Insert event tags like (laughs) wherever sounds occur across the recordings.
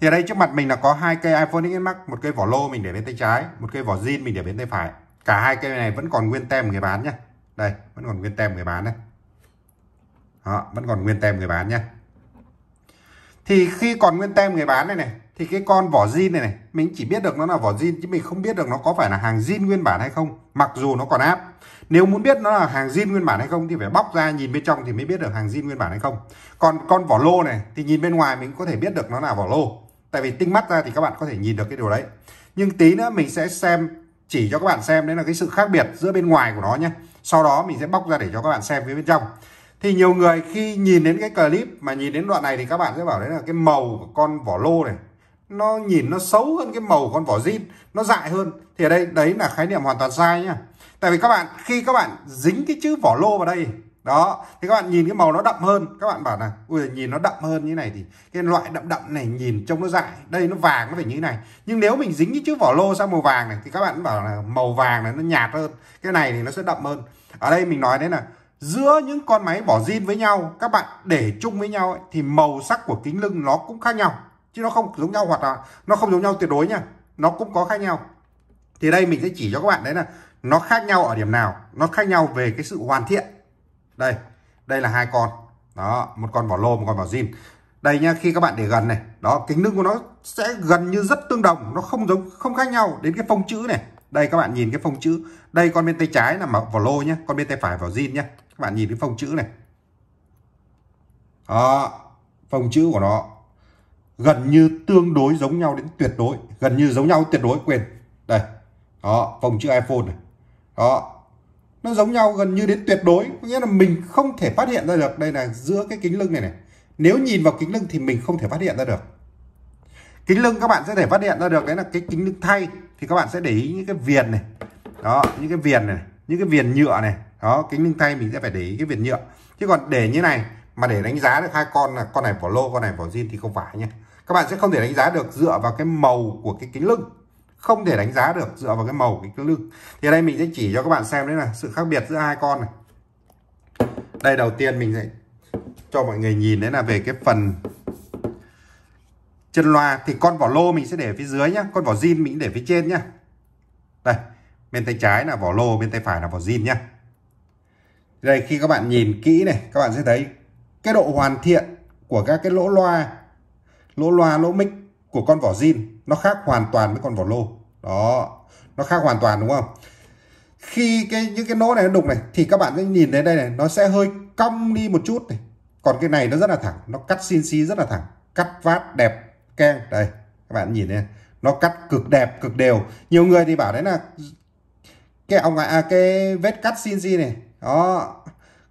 thì ở đây trước mặt mình là có hai cây iPhone X Max một cây vỏ lô mình để bên tay trái một cây vỏ zin mình để bên tay phải cả hai cây này vẫn còn nguyên tem người bán nhá đây vẫn còn nguyên tem người bán đây Đó, vẫn còn nguyên tem người bán nhá thì khi còn nguyên tem người bán này này thì cái con vỏ zin này này mình chỉ biết được nó là vỏ zin chứ mình không biết được nó có phải là hàng zin nguyên bản hay không mặc dù nó còn áp nếu muốn biết nó là hàng zin nguyên bản hay không thì phải bóc ra nhìn bên trong thì mới biết được hàng zin nguyên bản hay không còn con vỏ lô này thì nhìn bên ngoài mình có thể biết được nó là vỏ lô tại vì tinh mắt ra thì các bạn có thể nhìn được cái điều đấy nhưng tí nữa mình sẽ xem chỉ cho các bạn xem đấy là cái sự khác biệt giữa bên ngoài của nó nhé sau đó mình sẽ bóc ra để cho các bạn xem phía bên trong thì nhiều người khi nhìn đến cái clip mà nhìn đến đoạn này thì các bạn sẽ bảo đấy là cái màu của con vỏ lô này nó nhìn nó xấu hơn cái màu con vỏ zin nó dại hơn thì ở đây đấy là khái niệm hoàn toàn sai nhá tại vì các bạn khi các bạn dính cái chữ vỏ lô vào đây đó thì các bạn nhìn cái màu nó đậm hơn các bạn bảo là ui nhìn nó đậm hơn như này thì cái loại đậm đậm này nhìn trông nó dại đây nó vàng nó phải như thế này nhưng nếu mình dính cái chữ vỏ lô sang màu vàng này thì các bạn bảo là màu vàng này nó nhạt hơn cái này thì nó sẽ đậm hơn ở đây mình nói đấy là giữa những con máy bỏ zin với nhau các bạn để chung với nhau ấy, thì màu sắc của kính lưng nó cũng khác nhau chứ nó không giống nhau hoặc là nó không giống nhau tuyệt đối nha nó cũng có khác nhau thì đây mình sẽ chỉ cho các bạn đấy là nó khác nhau ở điểm nào nó khác nhau về cái sự hoàn thiện đây đây là hai con đó một con vỏ lô một con vỏ zin đây nhá khi các bạn để gần này đó kính lưng của nó sẽ gần như rất tương đồng nó không giống không khác nhau đến cái phông chữ này đây các bạn nhìn cái phông chữ đây con bên tay trái là vỏ lô nhá con bên tay phải vỏ zin nhá các bạn nhìn cái phông chữ này đó phông chữ của nó gần như tương đối giống nhau đến tuyệt đối gần như giống nhau tuyệt đối quyền đây đó phông chữ iphone này đó nó giống nhau gần như đến tuyệt đối có nghĩa là mình không thể phát hiện ra được đây là giữa cái kính lưng này này nếu nhìn vào kính lưng thì mình không thể phát hiện ra được kính lưng các bạn sẽ thể phát hiện ra được đấy là cái kính lưng thay thì các bạn sẽ để ý những cái viền này đó những cái viền này những cái viền nhựa này đó kính lưng thay mình sẽ phải để ý cái viền nhựa chứ còn để như này mà để đánh giá được hai con là con này vỏ lô con này vỏ zin thì không phải nhé các bạn sẽ không thể đánh giá được dựa vào cái màu của cái kính lưng không thể đánh giá được dựa vào cái màu cái lưng thì đây mình sẽ chỉ cho các bạn xem đấy là sự khác biệt giữa hai con này đây đầu tiên mình sẽ cho mọi người nhìn đấy là về cái phần chân loa thì con vỏ lô mình sẽ để phía dưới nhá con vỏ zin mình để phía trên nhá đây bên tay trái là vỏ lô bên tay phải là vỏ zin nhá đây khi các bạn nhìn kỹ này các bạn sẽ thấy cái độ hoàn thiện của các cái lỗ loa lỗ loa lỗ mic của con vỏ zin nó khác hoàn toàn với con vỏ lô đó nó khác hoàn toàn đúng không khi cái những cái nỗ này nó đục này thì các bạn sẽ nhìn thấy đây này nó sẽ hơi cong đi một chút này còn cái này nó rất là thẳng nó cắt xin xi rất là thẳng cắt vát đẹp keng đây các bạn nhìn này nó cắt cực đẹp cực đều nhiều người thì bảo đấy là cái ông à, cái vết cắt xin xi này đó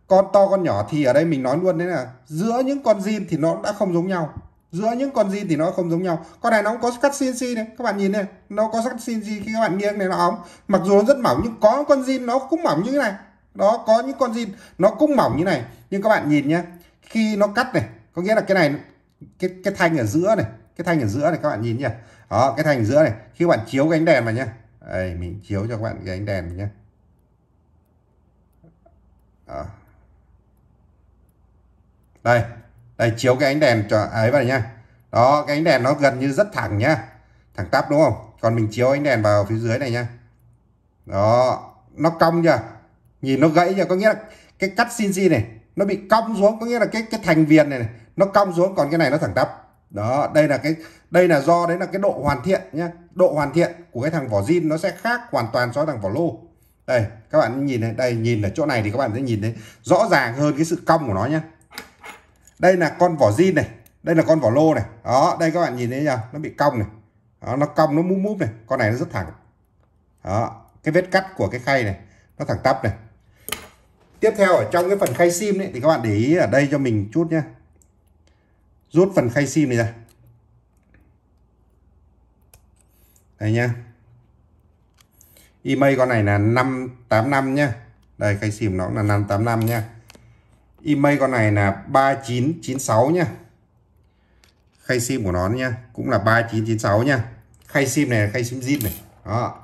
con to con nhỏ thì ở đây mình nói luôn đấy là giữa những con zin thì nó đã không giống nhau giữa những con zin thì nó không giống nhau con này nó cũng có cắt CNC này các bạn nhìn này nó có cắt CNC khi các bạn nghiêng này nó ống mặc dù nó rất mỏng nhưng có con zin nó cũng mỏng như thế này đó có những con zin nó cũng mỏng như này nhưng các bạn nhìn nhé, khi nó cắt này có nghĩa là cái này cái cái thanh ở giữa này cái thanh ở giữa này các bạn nhìn nhỉ? đó cái thanh ở giữa này khi các bạn chiếu cái ánh đèn vào nhá đây mình chiếu cho các bạn cái ánh đèn nhá đây đây chiếu cái ánh đèn cho ấy vào nhá đó cái ánh đèn nó gần như rất thẳng nhá thẳng tắp đúng không còn mình chiếu ánh đèn vào phía dưới này nhá đó nó cong chưa nhìn nó gãy chưa có nghĩa là cái cắt CNC này nó bị cong xuống có nghĩa là cái cái thành viền này, này nó cong xuống còn cái này nó thẳng tắp đó đây là cái đây là do đấy là cái độ hoàn thiện nhá độ hoàn thiện của cái thằng vỏ zin nó sẽ khác hoàn toàn so với thằng vỏ lô đây các bạn nhìn này đây nhìn ở chỗ này thì các bạn sẽ nhìn thấy rõ ràng hơn cái sự cong của nó nhé đây là con vỏ zin này đây là con vỏ lô này đó đây các bạn nhìn thấy nhá nó bị cong này đó, nó cong nó múp múp này con này nó rất thẳng đó cái vết cắt của cái khay này nó thẳng tắp này tiếp theo ở trong cái phần khay sim đấy thì các bạn để ý ở đây cho mình chút nhé rút phần khay sim này ra đây nhá email con này là 585 nhá đây khay sim nó cũng là 585 nhá email con này là 3996 nhá khay sim của nó nha, cũng là 3996 nhá khay sim này là khay sim zin này đó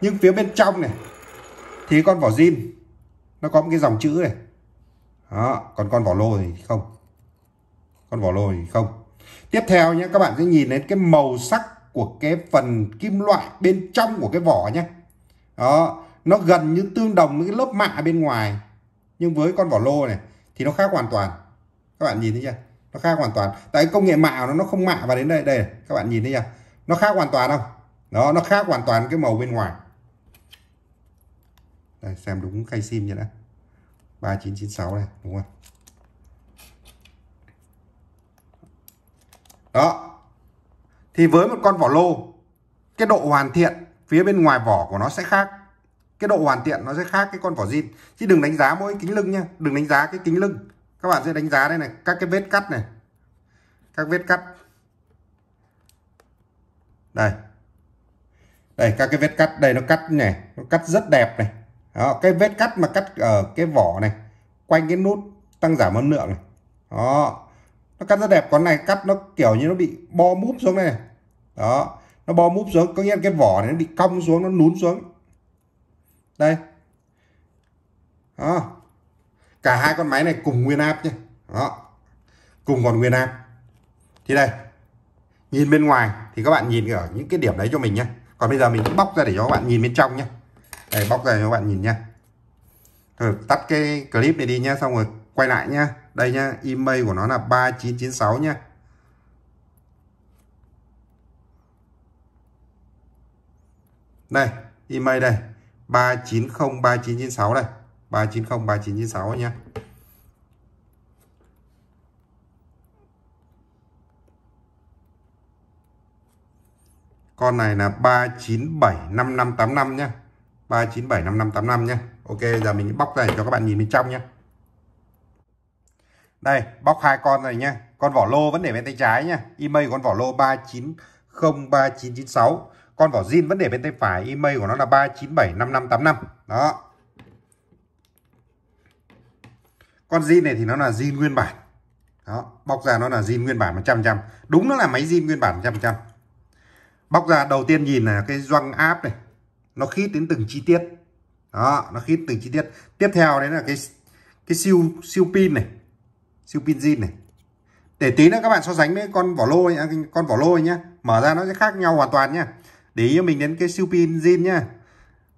nhưng phía bên trong này thì con vỏ zin nó có một cái dòng chữ này đó còn con vỏ lô thì không con vỏ lô thì không tiếp theo nhé các bạn sẽ nhìn đến cái màu sắc của cái phần kim loại bên trong của cái vỏ nhé đó nó gần như tương đồng với cái lớp mạ bên ngoài nhưng với con vỏ lô này thì nó khác hoàn toàn các bạn nhìn thấy chưa nó khác hoàn toàn tại công nghệ mạ nó nó không mạ vào đến đây đây các bạn nhìn thấy chưa nó khác hoàn toàn không đó nó khác hoàn toàn cái màu bên ngoài đây xem đúng khay sim chưa đã 3996 này đúng không đó thì với một con vỏ lô cái độ hoàn thiện phía bên ngoài vỏ của nó sẽ khác cái độ hoàn thiện nó sẽ khác cái con vỏ zin chứ đừng đánh giá mỗi kính lưng nha đừng đánh giá cái kính lưng các bạn sẽ đánh giá đây này các cái vết cắt này các vết cắt đây đây các cái vết cắt đây nó cắt này nó cắt rất đẹp này đó, cái vết cắt mà cắt ở cái vỏ này quanh cái nút tăng giảm âm lượng này đó nó cắt rất đẹp con này cắt nó kiểu như nó bị bo múp xuống này đó nó bo múp xuống có nghĩa là cái vỏ này nó bị cong xuống nó nún xuống đây đó cả hai con máy này cùng nguyên áp nhé đó cùng còn nguyên áp thì đây nhìn bên ngoài thì các bạn nhìn ở những cái điểm đấy cho mình nhé còn bây giờ mình bóc ra để cho các bạn nhìn bên trong nhé đây bóc ra cho các bạn nhìn nhé rồi tắt cái clip này đi nhá xong rồi quay lại nhá đây nhá email của nó là 3996 nhá đây email đây 390 3996 này 390 3996 nha con này là 3975585 nhá 3975585 nhá Ok giờ mình bóc ra cho các bạn nhìn bên trong nhá đây bóc hai con này nhá con vỏ lô vẫn để bên tay trái nhá email con vỏ lô 3903996 con vỏ zin vẫn để bên tay phải email của nó là 3975585 đó con zin này thì nó là zin nguyên bản đó bóc ra nó là zin nguyên bản 100 trăm đúng nó là máy zin nguyên bản 100 trăm bóc ra đầu tiên nhìn là cái doanh áp này nó khít đến từng chi tiết đó nó khít từng chi tiết tiếp theo đấy là cái cái siêu siêu pin này siêu pin zin này để tí nữa các bạn so sánh với con vỏ lôi con vỏ lôi nhá mở ra nó sẽ khác nhau hoàn toàn nhá để ý cho mình đến cái siêu pin zin nhá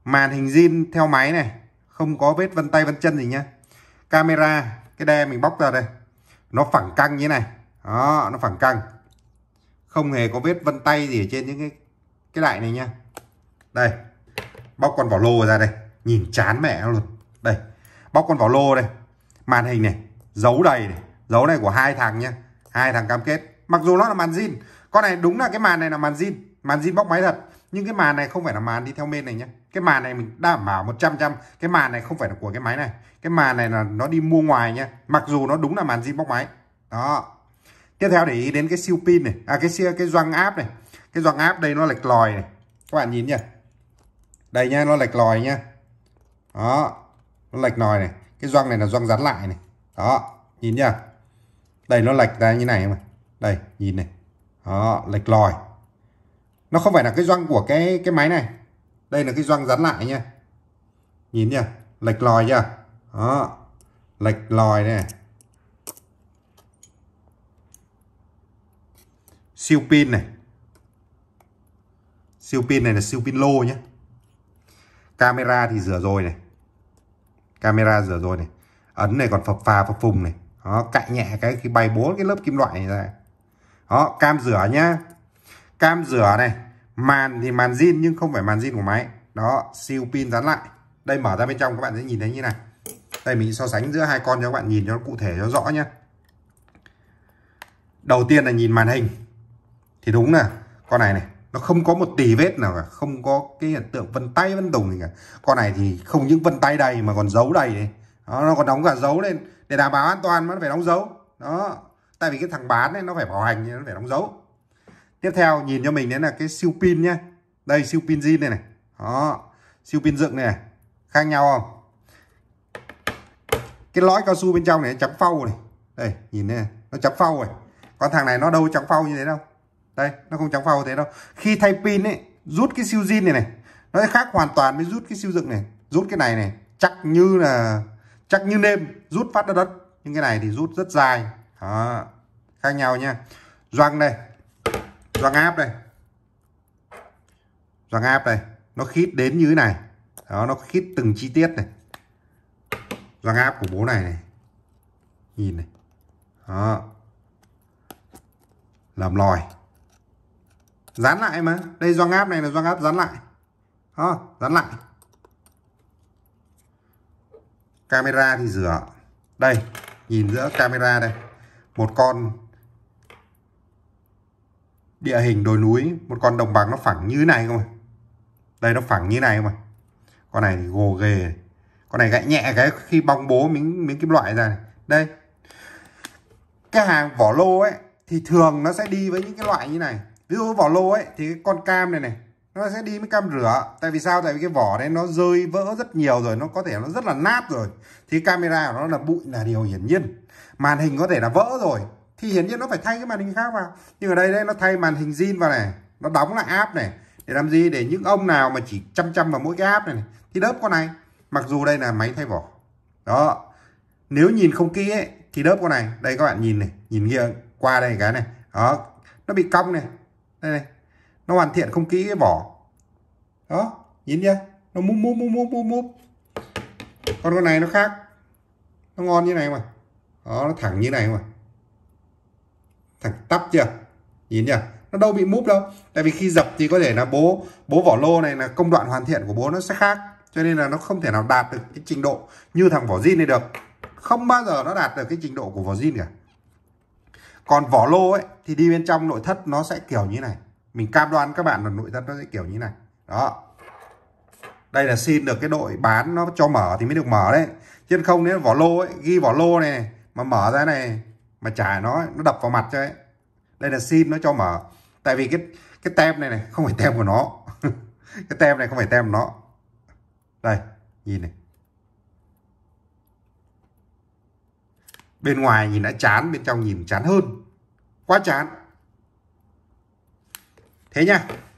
màn hình zin theo máy này không có vết vân tay vân chân gì nhá camera cái đe mình bóc ra đây nó phẳng căng như thế này đó nó phẳng căng không hề có vết vân tay gì ở trên những cái cái đại này nhá, đây bóc con vỏ lô ra đây nhìn chán mẹ luôn đây bóc con vỏ lô đây màn hình này dấu đầy này dấu này của hai thằng nhá hai thằng cam kết mặc dù nó là màn zin con này đúng là cái màn này là màn zin màn zin bóc máy thật nhưng cái màn này không phải là màn đi theo bên này nhé cái màn này mình đảm bảo 100 trăm cái màn này không phải là của cái máy này cái màn này là nó đi mua ngoài nhé mặc dù nó đúng là màn zin bóc máy đó tiếp theo để ý đến cái siêu pin này à cái cái doang áp này cái doang áp đây nó lệch lòi này các bạn nhìn nhá đây nhá nó lệch lòi nhá đó nó lệch lòi này cái doang này là doang rắn lại này đó nhìn nhá đây nó lệch ra như này mà đây nhìn này đó lệch lòi nó không phải là cái doanh của cái cái máy này đây là cái doanh rắn lại nha nhìn nha lệch lòi chưa đó lệch lòi này siêu pin này siêu pin này là siêu pin lô nhé camera thì rửa rồi này camera rửa rồi này ấn này còn phập phà phập phùng này đó cạy nhẹ cái khi bay bố cái lớp kim loại này ra đó cam rửa nhá cam rửa này màn thì màn zin nhưng không phải màn zin của máy đó siêu pin dán lại đây mở ra bên trong các bạn sẽ nhìn thấy như này đây mình so sánh giữa hai con cho các bạn nhìn cho cụ thể cho rõ nhé đầu tiên là nhìn màn hình thì đúng là con này này nó không có một tì vết nào cả không có cái hiện tượng vân tay vân đùng gì cả con này thì không những vân tay đầy mà còn dấu đầy này. Đó, nó còn đóng cả dấu lên để đảm bảo an toàn nó phải đóng dấu đó tại vì cái thằng bán ấy, nó phải bảo hành nó phải đóng dấu tiếp theo nhìn cho mình đấy là cái siêu pin nhé đây siêu pin zin này này đó siêu pin dựng này, khác nhau không cái lõi cao su bên trong này chấm phau này đây nhìn này nó chấm phau rồi con thằng này nó đâu chấm phau như thế đâu đây nó không trắng phau thế đâu khi thay pin ấy rút cái siêu zin này này nó khác hoàn toàn với rút cái siêu dựng này rút cái này này chắc như là chắc như nêm rút phát ra đất nhưng cái này thì rút rất dài đó. khác nhau nha doang này doang áp đây doang áp đây nó khít đến như thế này đó nó khít từng chi tiết này doang áp của bố này này nhìn này đó làm lòi dán lại mà đây doang áp này là doang áp dán lại đó dán lại camera thì rửa đây nhìn giữa camera đây một con địa hình đồi núi một con đồng bằng nó phẳng như này không à đây nó phẳng như này không ạ con này thì gồ ghề con này gãy nhẹ cái khi bong bố miếng miếng kim loại ra này. đây cái hàng vỏ lô ấy thì thường nó sẽ đi với những cái loại như này ví dụ vỏ lô ấy thì cái con cam này này nó sẽ đi với cam rửa tại vì sao tại vì cái vỏ đấy nó rơi vỡ rất nhiều rồi nó có thể nó rất là nát rồi thì camera của nó là bụi là điều hiển nhiên màn hình có thể là vỡ rồi thì hiển nhiên nó phải thay cái màn hình khác vào nhưng ở đây đây nó thay màn hình zin vào này nó đóng lại app này để làm gì để những ông nào mà chỉ chăm chăm vào mỗi cái app này, này thì đớp con này mặc dù đây là máy thay vỏ đó nếu nhìn không kỹ ấy, thì đớp con này đây các bạn nhìn này nhìn nghiêng qua đây cái này đó nó bị cong này đây này nó hoàn thiện không kỹ cái vỏ đó nhìn nhá nó múp múp múp múp múp múp còn con này nó khác nó ngon như này mà đó nó thẳng như này mà thẳng tắp chưa nhìn nhỉ nó đâu bị múp đâu tại vì khi dập thì có thể là bố bố vỏ lô này là công đoạn hoàn thiện của bố nó sẽ khác cho nên là nó không thể nào đạt được cái trình độ như thằng vỏ zin này được không bao giờ nó đạt được cái trình độ của vỏ zin cả còn vỏ lô ấy thì đi bên trong nội thất nó sẽ kiểu như này mình cam đoan các bạn là nội thất nó sẽ kiểu như này đó đây là xin được cái đội bán nó cho mở thì mới được mở đấy chứ không nếu vỏ lô ấy ghi vỏ lô này mà mở ra này mà chả nó nó đập vào mặt cho ấy đây là xin nó cho mở tại vì cái cái tem này này không phải tem của nó (laughs) cái tem này không phải tem của nó đây nhìn này bên ngoài nhìn đã chán bên trong nhìn chán hơn quá chán thế nha